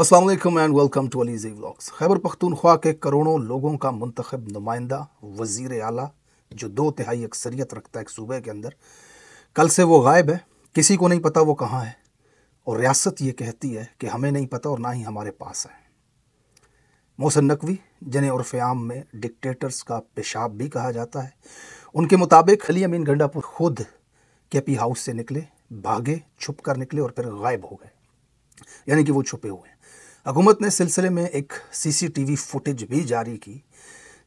Aslam and welcome to अलीजे blogs Khyber Pakhtunkhwa के करोड़ों लोगों का मंतखब नुमाइंदा वज़ी अला जो दो तिहाई अक्सरियत रखता है एक सूबे के अंदर कल से वो गायब है किसी को नहीं पता वो कहाँ है और रियासत ये कहती है कि हमें नहीं पता और ना ही हमारे पास है मोहसन नकवी जिन्हें उर्फ़याम में डिक्टेटर्स का पेशाब भी कहा जाता है उनके मुताबिक खली अमीन गंडापुर खुद के पी हाउस से निकले भागे छुप कर निकले और फिर गायब हो गए यानी कि वो छुपे हुए हैं हुकूमत ने सिलसिले में एक सीसीटीवी फुटेज भी जारी की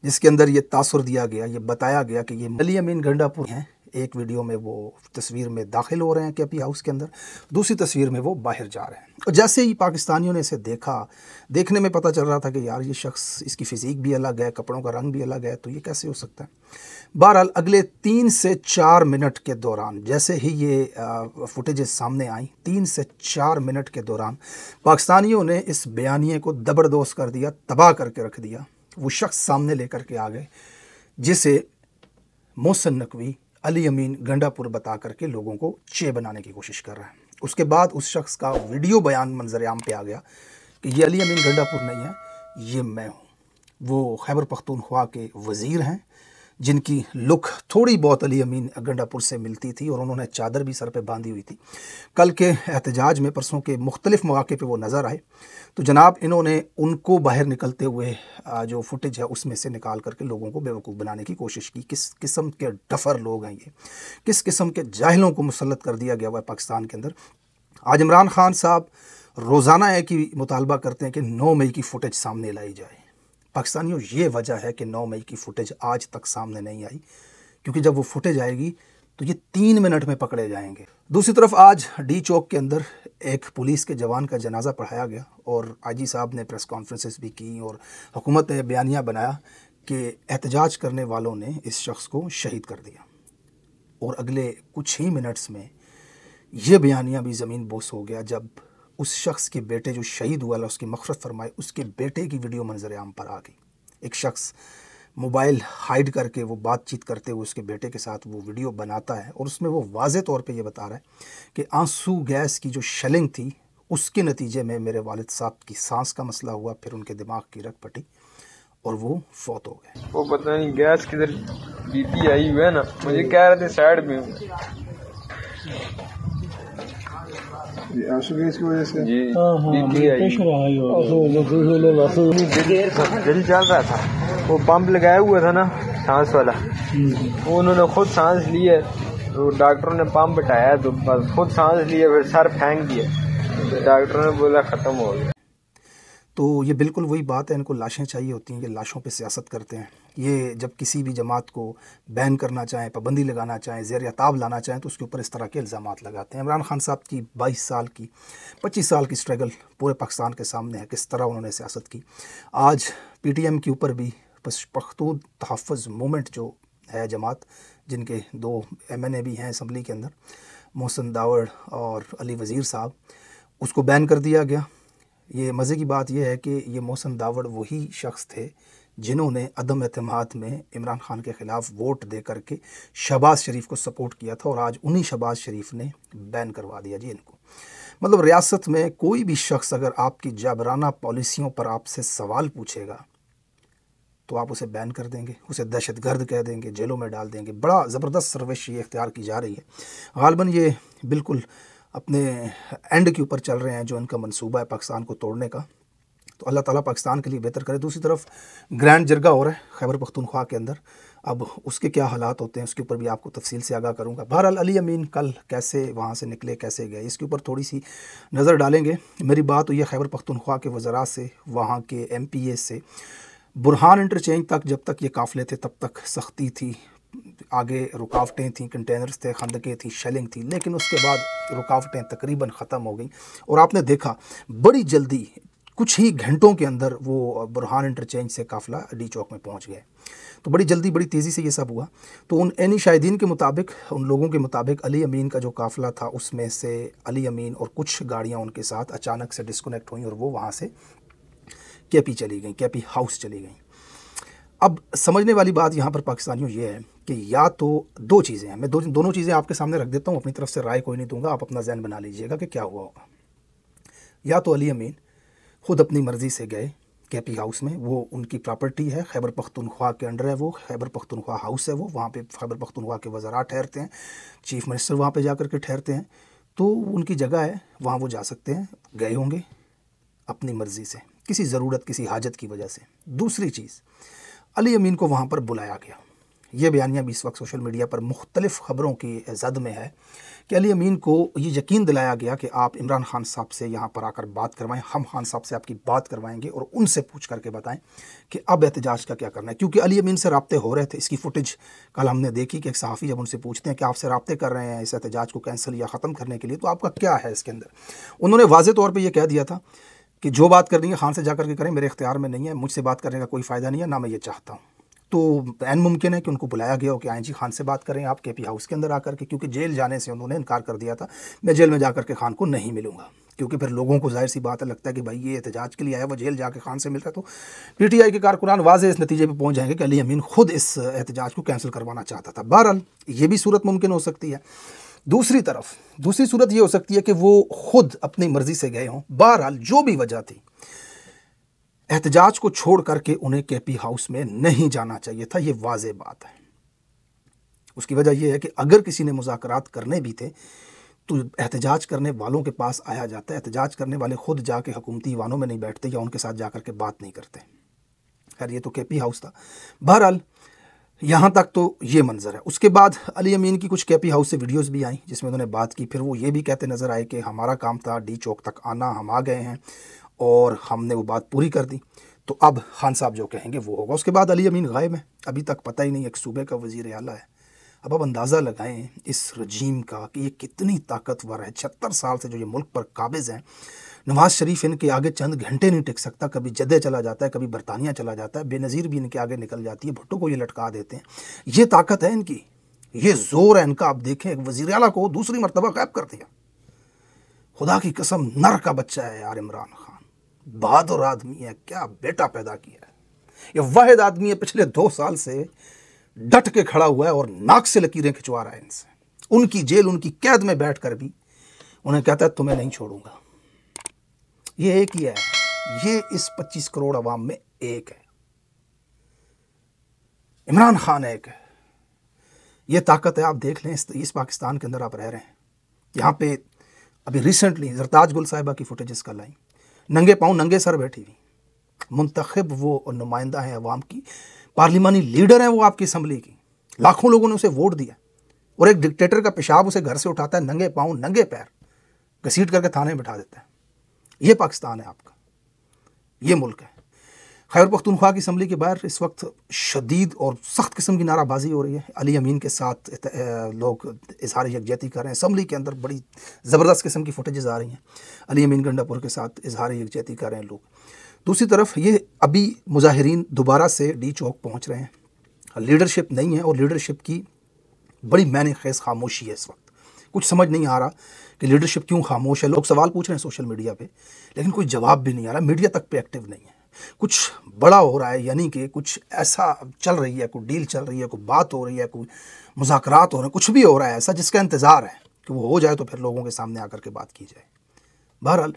जिसके अंदर ये तासर दिया गया ये बताया गया कि ये मलियमीन गंडापुर हैं एक वीडियो में वो तस्वीर में दाखिल हो रहे हैं कैपी हाउस के अंदर दूसरी तस्वीर में वो बाहर जा रहे हैं और जैसे ही पाकिस्तानियों ने इसे देखा देखने में पता चल रहा था कि यार ये शख्स इसकी फ़िज़ीक भी अलग है कपड़ों का रंग भी अलग है तो ये कैसे हो सकता है बहरहाल अगले तीन से चार मिनट के दौरान जैसे ही ये फुटेज सामने आई तीन से चार मिनट के दौरान पाकिस्तानियों ने इस बयानिए को दबरदोस्त कर दिया तबाह करके रख दिया वो शख्स सामने लेकर के आ गए जिसे मोहसन नकवी अली अमीन गंडापुर बता करके लोगों को चे बनाने की कोशिश कर रहा है उसके बाद उस शख्स का वीडियो बयान मंजरआम पे आ गया कि ये अली अमीन गंडापुर नहीं है ये मैं हूँ वो खैबर पख्तूनख्वा के वज़ीर हैं जिनकी लुक थोड़ी बहुत अली अमीन गंडापुर से मिलती थी और उन्होंने चादर भी सर पर बांधी हुई थी कल के एहतजाज में परसों के मुख्तलिफ मौक़े पर वो नज़र आए तो जनाब इन्होंने उनको बाहर निकलते हुए जो फुटेज है उसमें से निकाल करके लोगों को बेवकूफ़ बनाने की कोशिश की किस किस्म के डफर लोग हैं ये किस किस्म के जाहलों को मुसलत कर दिया गया हुआ है पाकिस्तान के अंदर आज इमरान खान साहब रोज़ाना है कि मुतालबा करते हैं कि नौ मई की फ़ुटेज सामने लाई जाए पाकिस्तानियों ये वजह है कि 9 मई की फ़ुटेज आज तक सामने नहीं आई क्योंकि जब वो फुटेज आएगी तो ये तीन मिनट में पकड़े जाएंगे दूसरी तरफ आज डी चौक के अंदर एक पुलिस के जवान का जनाजा पढ़ाया गया और जी साहब ने प्रेस कॉन्फ्रेंसेस भी की और हुकूमत ने बयानिया बनाया कि एहतजाज करने वालों ने इस शख्स को शहीद कर दिया और अगले कुछ ही मिनट्स में ये बयानिया भी ज़मीन बोस हो गया जब उस शख्स के बेटे जो शहीद हुआ था उसकी मफरत फरमाए उसके बेटे की वीडियो मंजर आम पर आ गई एक शख्स मोबाइल हाइड करके वो बातचीत करते हुए उसके बेटे के साथ वो वीडियो बनाता है और उसमें वो वाज तौर पे ये बता रहा है कि आंसू गैस की जो शलिंग थी उसके नतीजे में मेरे वालिद साहब की सांस का मसला हुआ फिर उनके दिमाग की रख पटी और वो फौत हो गए वो पता नहीं गैस किधर बीपी आई हुई है ना मुझे कह रहे थे साइड में हाँ, हाँ, दिल चल रहा था वो पंप लगाया हुआ था ना सांस वाला हम्म। वो उन्होंने खुद सांस लिए तो डॉक्टर ने पंप हटाया तो खुद सांस लिए फिर सर फेंक दिया डॉक्टर ने बोला ख़त्म हो गया तो ये बिल्कुल वही बात है इनको लाशें चाहिए होती हैं ये लाशों पे सियासत करते हैं ये जब किसी भी जमात को बैन करना चाहें पाबंदी लगाना चाहें ज़ैर ताब लाना चाहें तो उसके ऊपर इस तरह के इल्ज़ाम लगाते हैं इमरान खान साहब की बाईस साल की पच्चीस साल की स्ट्रगल पूरे पाकिस्तान के सामने है किस तरह उन्होंने सियासत की आज पी टी एम के ऊपर भी पख्तून तहफ़ मोमेंट जो है जमात जिनके दो एम एन ए भी हैं इसम्बली के अंदर मोहसन दावड़ और अली वज़ीर साहब उसको बैन कर दिया गया ये मज़े की बात यह है कि ये मोहसन दावड़ वही शख्स थे जिन्होंने अदम अतमाद में इमरान खान के ख़िलाफ़ वोट दे करके शबाज़ शरीफ को सपोर्ट किया था और आज उन्हीं शबाज़ शरीफ ने बैन करवा दिया जी इनको मतलब रियासत में कोई भी शख्स अगर आपकी जाबराना पॉलिसियों पर आपसे सवाल पूछेगा तो आप उसे बैन कर देंगे उसे दहशत गर्द कह देंगे जेलों में डाल देंगे बड़ा ज़बरदस्त सर्विश ये इख्तियार की जा रही है गालबन ये बिल्कुल अपने एंड के ऊपर चल रहे हैं जो इनका मनसूबा है पाकिस्तान को तोड़ने का तो अल्लाह ताला पाकिस्तान के लिए बेहतर करे दूसरी तरफ ग्रैंड जरगा हो रहा है खैबर पख्तूनख्वा के अंदर अब उसके क्या हालात होते हैं उसके ऊपर भी आपको तफसील से आगाह करूँगा बहरहाल अली अमीन कल कैसे वहाँ से निकले कैसे गए इसके ऊपर थोड़ी सी नज़र डालेंगे मेरी बात हुई है खैबर पख्तूनख्वा के वज़रा से वहाँ के एम पी ए से बुरहान इंटरचेंज तक जब तक ये काफ़िले थे तब तक सख्ती थी आगे रुकावटें थी कंटेनर्स थे खंदकें थी शेलिंग थी लेकिन उसके बाद रुकावटें तकरीबन ख़त्म हो गई और आपने देखा बड़ी जल्दी कुछ ही घंटों के अंदर वो बुरहान इंटरचेंज से काफ़िला डी चौक में पहुंच गए तो बड़ी जल्दी बड़ी तेज़ी से ये सब हुआ तो उन एनी शाहिदीन के मुताबिक उन लोगों के मुताबिक अली अमीन का जो काफ़िला था उसमें से अली अमीन और कुछ गाड़ियाँ उनके साथ अचानक से डिस्कनेक्ट हुई और वो वहाँ से कैपी चली गई कैपी हाउस चली गई अब समझने वाली बात यहाँ पर पाकिस्तानियों ये है कि या तो दो चीज़ें हैं मैं दो दोनों चीज़ें आपके सामने रख देता हूँ अपनी तरफ से राय कोई नहीं दूंगा आप अपना जहन बना लीजिएगा कि क्या हुआ होगा या तो अली अमीन खुद अपनी मर्ज़ी से गए कैपी हाउस में वो उनकी प्रॉपर्टी है खैबर पख्तनख्वा के अंडर है वो खैबर पख्तनख्वा हाउस है वो वहाँ पे खैबर पख्तनख्वा के वज़रा ठहरते हैं चीफ़ मिनिस्टर वहाँ पे जा कर के ठहरते हैं तो उनकी जगह है वहाँ वो जा सकते हैं गए होंगे अपनी मर्ज़ी से किसी ज़रूरत किसी हाजत की वजह से दूसरी चीज़ अली अमीन को वहाँ पर बुलाया गया ये बयानिया भी इस वक्त सोशल मीडिया पर मुख्तलिफ़ ख़बरों की जद में है कि अली अमीन को ये यकीन दिलाया गया कि आप इमरान खान साहब से यहाँ पर आकर बात करवाएं हम खान साहब से आपकी बात करवाएंगे और उनसे पूछ करके बताएं कि अब एहतजाज का क्या करना है क्योंकि अली अमीन से रबते हो रहे थे इसकी फुटेज कल हमने देखी कि एक सहाफ़ी जब उनसे पूछते हैं कि आपसे रबते कर रहे हैं इस एहतजाज को कैंसिल या ख़त्म करने के लिए तो आपका क्या है इसके अंदर उन्होंने वाज तौर पर यह कह दिया था कि जो बात करनी है खान से जा करके करें मेरे इख्तियार में नहीं है मुझसे बात करने का कोई फ़ायदा नहीं है ना मैं ये चाहता हूँ तो एन मुमकिन है कि उनको बुलाया गया हो कि आई जी खान से बात करें आप के पी हाउस के अंदर आकर के क्योंकि जेल जाने से उन्होंने इनकार कर दिया था मैं जेल में जा के खान को नहीं मिलूंगा क्योंकि फिर लोगों को जाहिर सी बात है लगता है कि भाई ये एहतजाज के लिए आया वो जेल जाके खान से मिल रहा तो पीटीआई के कारकुनान वाजे इस नतीजे पर पहुंच जाएंगे कि अली अमीन खुद इस एहतजाज को कैंसिल करवाना चाहता था बहरहाल ये भी सूरत मुमकिन हो सकती है दूसरी तरफ दूसरी सूरत यह हो सकती है कि वो खुद अपनी मर्जी से गए हों बहरहाल जो भी वजह थी एहतजाज को छोड़ करके उन्हें के पी हाउस में नहीं जाना चाहिए था यह वाज बात है उसकी वजह यह है कि अगर किसी ने मुजाकर करने भी थे तो एहतजाज करने वालों के पास आया जाता है एहतजाज करने वाले खुद जाके हुकूमती वानों में नहीं बैठते या उनके साथ जाकर के बात नहीं करते खैर ये तो के पी हाउस था बहरहाल यहाँ तक तो ये मंजर है उसके बाद अली अमीन की कुछ कैपी हाउस से वीडियोस भी आई जिसमें उन्होंने बात की फिर वो ये भी कहते नज़र आए कि हमारा काम था डी चौक तक आना हम आ गए हैं और हमने वो बात पूरी कर दी तो अब खान साहब जो कहेंगे वो होगा उसके बाद अली अमीन गायब है अभी तक पता ही नहीं एक सूबे का वजीर अला है अब आप अंदाज़ा लगाएं इस रजीम का कि ये कितनी ताकतवर है छहत्तर साल से जो ये मुल्क पर काबिज़ हैं नवाज शरीफ इनके आगे चंद घंटे नहीं टिक सकता कभी जदे चला जाता है कभी बरतानिया चला जाता है बेनज़ीर भी इनके आगे निकल जाती है भुट्टो को ये लटका देते हैं ये ताकत है इनकी ये जोर है इनका आप देखें एक वजीर अला को दूसरी मरतबा गैब कर दिया खुदा की कसम नर का बच्चा है यार इमरान खान बहादुर आदमी है क्या बेटा पैदा किया है ये वाहिद आदमी है पिछले दो साल से डट के खड़ा हुआ है और नाक से लकीरें खिंचवा रहा है इनसे उनकी जेल उनकी कैद में बैठ कर भी उन्हें कहता है तुम्हें नहीं छोड़ूंगा ये एक ही है ये इस 25 करोड़ अवाम में एक है इमरान खान एक है ये ताकत है आप देख लें इस, पाकिस्तान के अंदर आप रह रहे हैं यहाँ पे अभी रिसेंटली जरताज गुल साहिबा की फुटेज कल आई नंगे पाँव नंगे सर बैठी हुई मुंतखब वो नुमाइंदा है अवाम की पार्लिमानी लीडर हैं वो आपकी असम्बली की लाखों लोगों ने उसे वोट दिया और एक डिक्टेटर का पेशाब उसे घर से उठाता है नंगे पाँव नंगे पैर घसीट करके थाने में बिठा देता है ये पाकिस्तान है आपका ये मुल्क है खैर पख्तूनख्वा की असम्बली के बाहर इस वक्त शदीद और सख्त किस्म की नाराबाजी हो रही है अली अमीन के साथ लोग इजहार यकजहती कर रहे हैं असम्बली के अंदर बड़ी ज़बरदस्त किस्म की फुटेज आ रही हैं अली अमीन गंडापुर के साथ इजहार यकजहती कर रहे हैं लोग दूसरी तरफ ये अभी मुजाहरीन दोबारा से डी चौक पहुँच रहे हैं लीडरशिप नहीं है और लीडरशिप की बड़ी मैन खेज खामोशी है इस वक्त कुछ समझ नहीं आ रहा कि लीडरशिप क्यों खामोश है लोग सवाल पूछ रहे हैं सोशल मीडिया पे लेकिन कोई जवाब भी नहीं आ रहा मीडिया तक पे एक्टिव नहीं है कुछ बड़ा हो रहा है यानी कि कुछ ऐसा चल रही है कोई डील चल रही है कोई बात हो रही है कोई मुजाकर हो रहे हैं कुछ भी हो रहा है ऐसा जिसका इंतज़ार है कि वो हो जाए तो फिर लोगों के सामने आकर के बात की जाए बहरहाल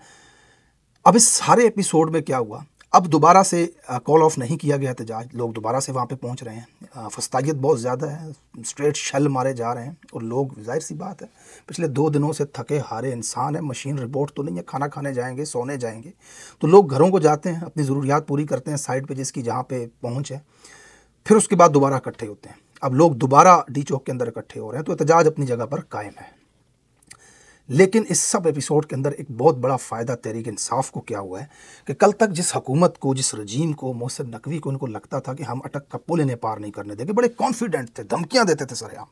अब इस सारे एपिसोड में क्या हुआ अब दोबारा से कॉल ऑफ नहीं किया गया एहतजाज तो लोग दोबारा से वहाँ पे पहुँच रहे हैं फस्तागियत बहुत ज़्यादा है स्ट्रेट शल मारे जा रहे हैं और लोग जाहिर सी बात है पिछले दो दिनों से थके हारे इंसान है मशीन रिपोर्ट तो नहीं है खाना खाने जाएंगे सोने जाएंगे तो लोग घरों को जाते हैं अपनी ज़रूरियात पूरी करते हैं साइड पर जिसकी जहाँ पर पहुँच है फिर उसके बाद दोबारा इकट्ठे होते हैं अब लोग दोबारा डी चौक के अंदर इकट्ठे हो रहे हैं तो एहतजाज अपनी जगह पर कायम है लेकिन इस सब एपिसोड के अंदर एक बहुत बड़ा फ़ायदा तहरीक इंसाफ को क्या हुआ है कि कल तक जिस हकूमत को जिस रजीम को मोहसिन नकवी को उनको लगता था कि हम अटक का पुल इन्हें पार नहीं करने देंगे बड़े कॉन्फिडेंट थे धमकियाँ देते थे सरेआम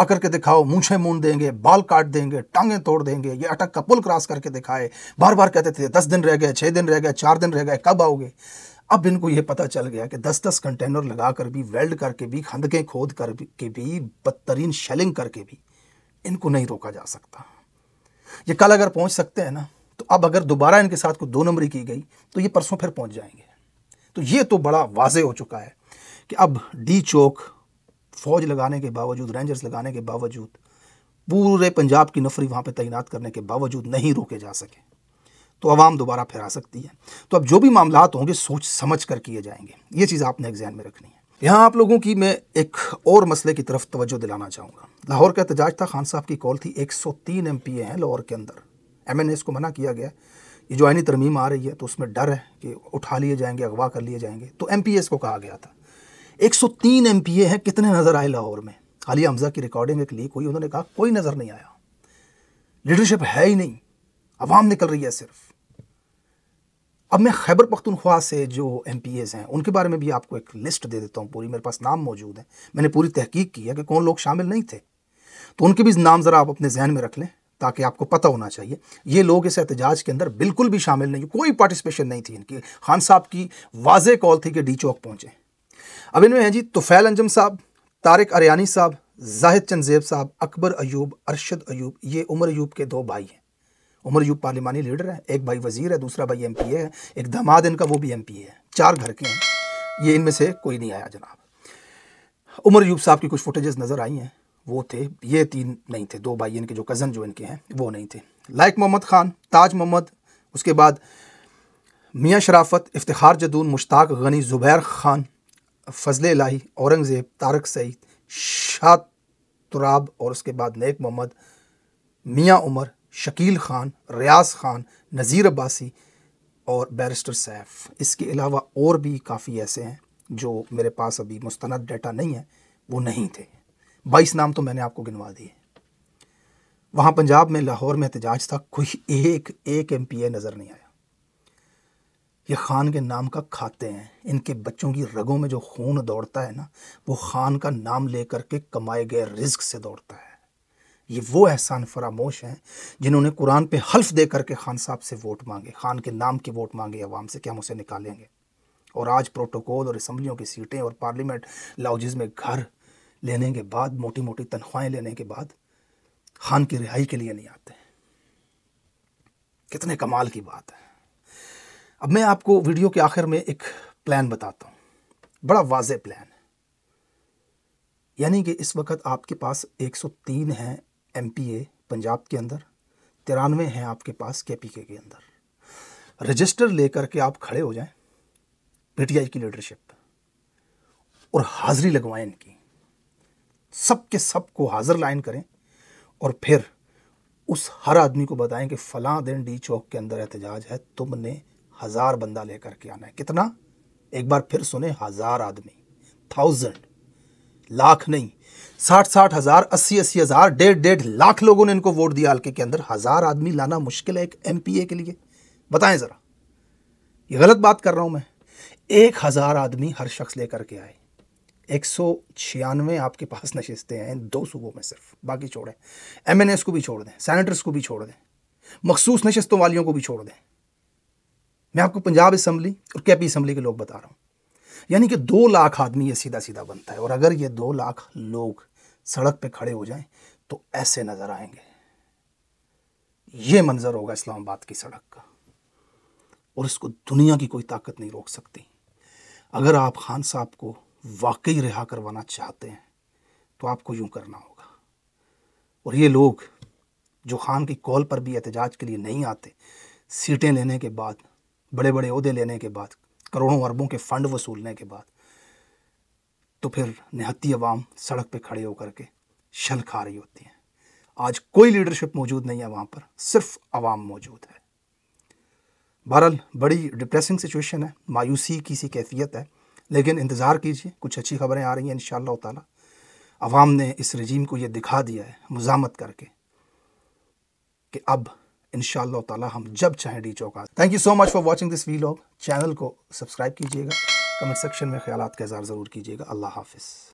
आकर के दिखाओ मूछे मूंद देंगे बाल काट देंगे टांगें तोड़ देंगे ये अटक का पुल क्रॉस करके दिखाए बार बार कहते थे दस दिन रह गए छः दिन रह गए चार दिन रह गए कब आओगे अब इनको ये पता चल गया कि दस दस कंटेनर लगा कर भी वेल्ड करके भी खंदकें खोद कर के भी बदतरीन शेलिंग करके भी इनको नहीं रोका जा सकता ये कल अगर पहुंच सकते हैं ना तो अब अगर दोबारा इनके साथ कोई दो नंबरी की गई तो ये परसों फिर पहुंच जाएंगे तो ये तो बड़ा वाजे हो चुका है कि अब डी चौक फौज लगाने के बावजूद रेंजर्स लगाने के बावजूद पूरे पंजाब की नफरी वहाँ पर तैनात करने के बावजूद नहीं रोके जा सके तो आवाम दोबारा फिर आ सकती है तो अब जो भी मामला होंगे सोच समझ कर किए जाएंगे ये चीज़ आपने एग्जाम में रखनी है यहाँ आप लोगों की मैं एक और मसले की तरफ तवज्जो दिलाना चाहूँगा लाहौर का एहतजाज था खान साहब की कॉल थी 103 ए हैं लाहौर के अंदर एस को मना किया गया ये जो आइनी तरमीम आ रही है तो उसमें डर है कि उठा लिए जाएंगे अगवा कर लिए जाएंगे तो एम को कहा गया था 103 एम पी हैं कितने नज़र आए लाहौर में खाली हमजा की रिकॉर्डिंग एक लीक हुई उन्होंने कहा कोई नज़र नहीं आया लीडरशिप है ही नहीं आवाम निकल रही है सिर्फ अब मैं खैबर पख्तूनख्वा से जो एम हैं उनके बारे में भी आपको एक लिस्ट दे देता हूँ पूरी मेरे पास नाम मौजूद है मैंने पूरी तहकीक की है कि कौन लोग शामिल नहीं थे तो उनके भी नाम ज़रा आप अपने जहन में रख लें ताकि आपको पता होना चाहिए ये लोग इस एहतजाज के अंदर बिल्कुल भी शामिल नहीं कोई पार्टिसिपेशन नहीं थी इनकी खान साहब की वाज कॉल थी कि डी चौक पहुँचे अब इनमें हैं जी तुफैल अंजम साहब तारक अरयानी साहब जाहिद चंदेब साहब अकबर अयूब अरशद अयूब ये उमर अयूब के दो भाई हैं उमर यूब पार्लिमानी लीडर है एक भाई वजीर है दूसरा भाई एम है एक दामाद इनका वो भी एम है चार घर के हैं ये इनमें से कोई नहीं आया जनाब उमर यूब साहब की कुछ फुटेजेस नज़र आई हैं वो थे ये तीन नहीं थे दो भाई इनके जो कज़न जो इनके हैं वो नहीं थे लाइक मोहम्मद ख़ान ताज मोहम्मद उसके बाद मियाँ शराफत इफ्तार जदून मुश्ताक गनी ज़ुबैर ख़ान फजल लाही औरंगज़ेब तारक सईद शाह तुराब और उसके बाद नेक मोहम्मद मियाँ उमर शकील ख़ान रियाज ख़ान नज़ीर अब्बासी और बैरिस्टर सैफ इसके अलावा और भी काफ़ी ऐसे हैं जो मेरे पास अभी मुस्ंद डाटा नहीं है वो नहीं थे बाईस नाम तो मैंने आपको गिनवा दिए वहाँ पंजाब में लाहौर में एहतजाज था कोई एक एक एम पी ए नज़र नहीं आया ये ख़ान के नाम का खाते हैं इनके बच्चों की रगों में जो खून दौड़ता है ना वो ख़ान का नाम ले करके कमाए गए रिज्क से दौड़ता है ये वो एहसान फरामोश हैं जिन्होंने कुरान पे हल्फ दे करके खान साहब से वोट मांगे खान के नाम के वोट मांगे अवाम से क्या हम उसे निकालेंगे और आज प्रोटोकॉल और इसम्बलियों की सीटें और पार्लियामेंट लाउजेज में घर लेने के बाद मोटी मोटी तनख्वाहें लेने के बाद खान की रिहाई के लिए नहीं आते कितने कमाल की बात है अब मैं आपको वीडियो के आखिर में एक प्लान बताता हूँ बड़ा वाज प्लान यानी कि इस वक्त आपके पास 103 हैं एम पंजाब के अंदर तिरानवे हैं आपके पास के पी के के अंदर रजिस्टर लेकर के आप खड़े हो जाएं पीटीआई की लीडरशिप और हाजिरी लगवाएं इनकी सब के सब को हाजिर लाइन करें और फिर उस हर आदमी को बताएं कि फला दिन डी चौक के अंदर एहतजाज है तुमने हज़ार बंदा लेकर के आना है कितना एक बार फिर सुने हज़ार आदमी थाउजेंड लाख नहीं साठ साठ हज़ार अस्सी अस्सी हज़ार डेढ़ डेढ़ लाख लोगों ने इनको वोट दिया हल्के के अंदर हज़ार आदमी लाना मुश्किल है एक एम के लिए बताएं ज़रा ये गलत बात कर रहा हूं मैं एक हज़ार आदमी हर शख्स लेकर के आए एक सौ छियानवे आपके पास नशस्तें हैं दो सूबों में सिर्फ बाकी छोड़ें एम एन एस को भी छोड़ दें सैनिटर्स को भी छोड़ दें मखसूस नशस्तों वालियों को भी छोड़ दें मैं आपको पंजाब असम्बली और कैपी असम्बली के लोग बता रहा हूँ यानी कि दो लाख आदमी ये सीधा सीधा बनता है और अगर ये दो लाख लोग सड़क पे खड़े हो जाएं तो ऐसे नज़र आएंगे ये मंज़र होगा इस्लामाबाद की सड़क का और इसको दुनिया की कोई ताकत नहीं रोक सकती अगर आप खान साहब को वाकई रिहा करवाना चाहते हैं तो आपको यूं करना होगा और ये लोग जो खान की कॉल पर भी एहतजाज के लिए नहीं आते सीटें लेने के बाद बड़े बड़े अहदे लेने के बाद करोड़ों अरबों के फंड वसूलने के बाद तो फिर निहत्ती अवाम सड़क पर खड़े होकर के शल खा रही होती है आज कोई लीडरशिप मौजूद नहीं है वहाँ पर सिर्फ आवाम मौजूद है बहरहाल बड़ी डिप्रेसिंग सिचुएशन है मायूसी की सी कैफियत है लेकिन इंतज़ार कीजिए कुछ अच्छी खबरें आ रही हैं इन ताला अवाम ने इस रजीम को ये दिखा दिया है मुजामत करके कि अब इन ताला हम जब चाहें डी चौका thank you so much for watching this वी चैनल को सब्सक्राइब कीजिएगा कमेंट सेक्शन में ख्याल का इजहार ज़रूर कीजिएगा अल्लाह हाफिज़